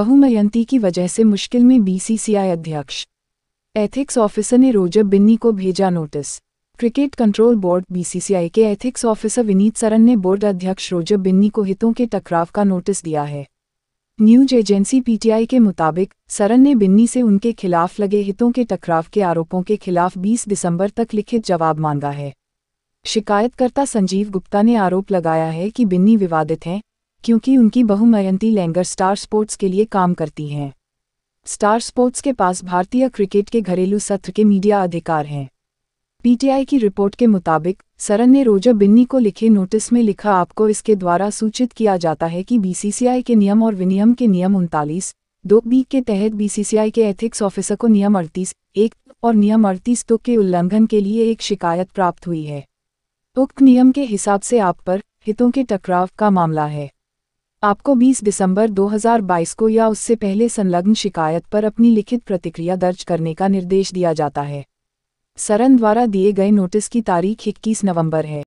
बहुमयंती की वजह से मुश्किल में बीसीसीआई अध्यक्ष एथिक्स ऑफिसर ने रोजब बिन्नी को भेजा notice cricket control board BCCI के एथिक्स ऑफिसर विनीत सरन ने बोर्ड अध्यक्ष रोजब बिन्नी को हितों के टकराव का नोटिस दिया है न्यूज एजेंसी पीटीआई के मुताबिक सरन ने बिन्नी से उनके खिलाफ लगे हितों के टकराव के आरोपों के खिलाफ 20 दिसंबर तक लिखित जवाब मांगा है शिकायतकर्ता संजीव गुप्ता ने आरोप लगाया है कि बिन्नी विवादित हैं क्योंकि उनकी बहु मयंती लैंगर स्टार स्पोर्ट्स के लिए काम करती हैं स्टार स्पोर्ट्स के पास भारतीय क्रिकेट के घरेलू सत्र के मीडिया अधिकार हैं पीटीआई की रिपोर्ट के मुताबिक सरन ने रोजा बिन्नी को लिखे नोटिस में लिखा आपको इसके द्वारा सूचित किया जाता है कि बीसीसीआई के नियम और विनियम के नियम उनतालीस दो बी के तहत बीसीसीआई के एथिक्स ऑफिसर को नियम अड़तीस एक और नियम अड़तीस तो के उल्लंघन के लिए एक शिकायत प्राप्त हुई है उक्त नियम के हिसाब से आप पर हितों के टकराव का मामला है आपको 20 दिसंबर 2022 को या उससे पहले संलग्न शिकायत पर अपनी लिखित प्रतिक्रिया दर्ज करने का निर्देश दिया जाता है सरन द्वारा दिए गए नोटिस की तारीख इक्कीस नवंबर है